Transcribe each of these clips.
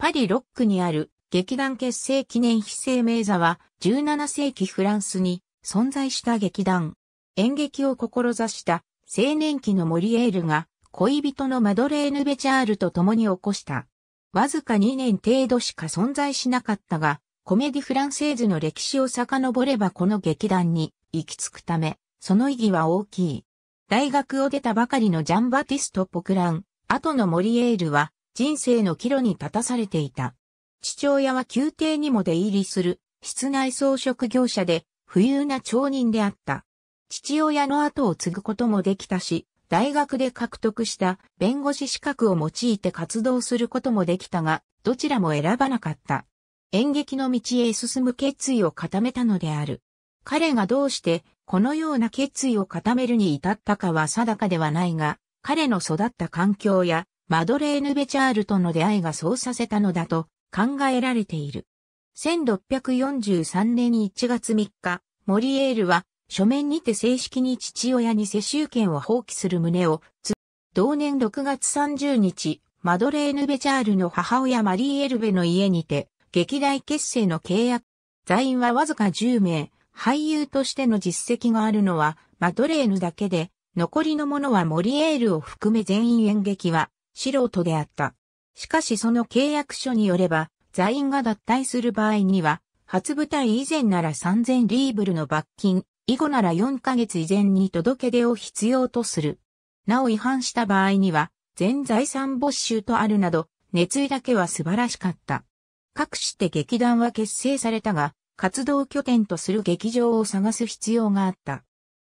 パリロックにある劇団結成記念碑生命座は17世紀フランスに存在した劇団。演劇を志した青年期のモリエールが恋人のマドレーヌ・ベチャールと共に起こした。わずか2年程度しか存在しなかったが、コメディフランセーズの歴史を遡ればこの劇団に行き着くため、その意義は大きい。大学を出たばかりのジャンバティスト・ポクラン、後のモリエールは人生の岐路に立たされていた。父親は宮廷にも出入りする室内装飾業者で富裕な町人であった。父親の後を継ぐこともできたし、大学で獲得した弁護士資格を用いて活動することもできたが、どちらも選ばなかった。演劇の道へ進む決意を固めたのである。彼がどうしてこのような決意を固めるに至ったかは定かではないが、彼の育った環境やマドレーヌ・ベチャールとの出会いがそうさせたのだと考えられている。1643年1月3日、モリエールは書面にて正式に父親に世襲権を放棄する旨を、同年6月30日、マドレーヌ・ベチャールの母親マリー・エルベの家にて、劇大結成の契約、座員はわずか10名、俳優としての実績があるのはマドレーヌだけで、残りの者はモリエールを含め全員演劇は素人であった。しかしその契約書によれば、座員が脱退する場合には、初舞台以前なら3000リーブルの罰金、以後なら4ヶ月以前に届け出を必要とする。なお違反した場合には、全財産没収とあるなど、熱意だけは素晴らしかった。各種でて劇団は結成されたが、活動拠点とする劇場を探す必要があった。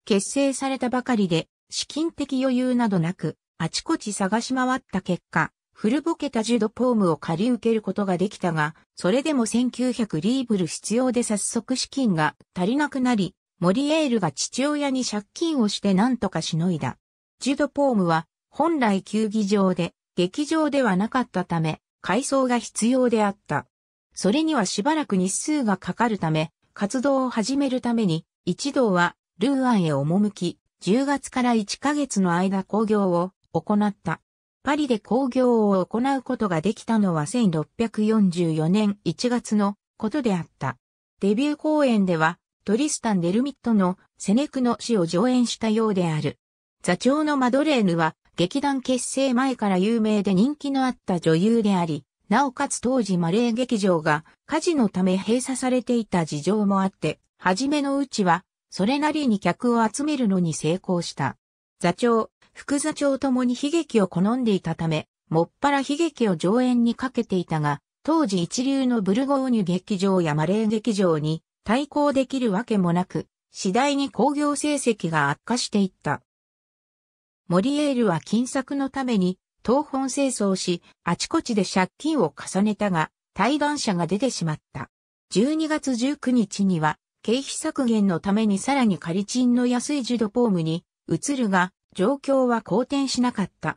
結成されたばかりで、資金的余裕などなく、あちこち探し回った結果、古ぼけたジュドポームを借り受けることができたが、それでも1900リーブル必要で早速資金が足りなくなり、モリエールが父親に借金をして何とかしのいだ。ジュドポームは本来球技場で、劇場ではなかったため、改装が必要であった。それにはしばらく日数がかかるため、活動を始めるために、一同はルーアンへ赴き、10月から1ヶ月の間工業を行った。パリで工業を行うことができたのは1644年1月のことであった。デビュー公演では、トリスタン・デルミットのセネクの詩を上演したようである。座長のマドレーヌは、劇団結成前から有名で人気のあった女優であり、なおかつ当時マレー劇場が火事のため閉鎖されていた事情もあって、初めのうちは、それなりに客を集めるのに成功した。座長、福座長ともに悲劇を好んでいたため、もっぱら悲劇を上演にかけていたが、当時一流のブルゴーニュ劇場やマレー劇場に対抗できるわけもなく、次第に興行成績が悪化していった。モリエールは金作のために、東本清掃し、あちこちで借金を重ねたが、対談者が出てしまった。12月19日には、経費削減のためにさらにカリチンの安いジュドポームに移るが、状況は好転しなかった。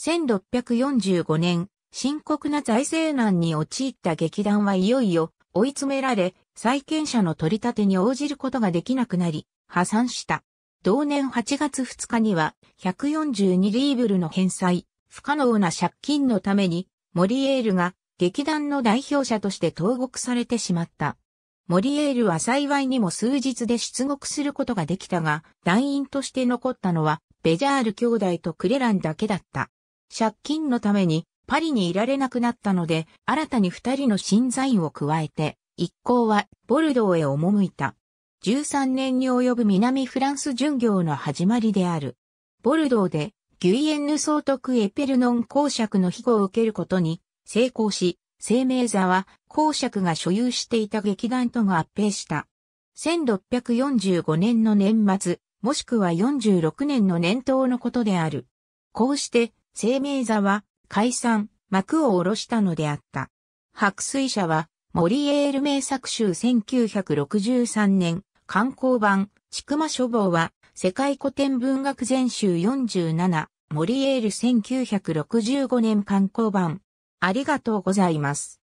1645年、深刻な財政難に陥った劇団はいよいよ追い詰められ、債権者の取り立てに応じることができなくなり、破産した。同年8月2日には、142リーブルの返済、不可能な借金のために、モリエールが劇団の代表者として投獄されてしまった。モリエールは幸いにも数日で出獄することができたが、団員として残ったのはベジャール兄弟とクレランだけだった。借金のためにパリにいられなくなったので、新たに二人の新座員を加えて、一行はボルドーへ赴いた。13年に及ぶ南フランス巡業の始まりである。ボルドーで、ギュイエンヌ総督エペルノン公爵の庇護を受けることに成功し、生命座は公爵が所有していた劇団とが合併した。1645年の年末、もしくは46年の年頭のことである。こうして、生命座は解散、幕を下ろしたのであった。白水社は、森エール名作集1963年、観光版、ちくま書房は、世界古典文学全集47、森エール1965年観光版。ありがとうございます。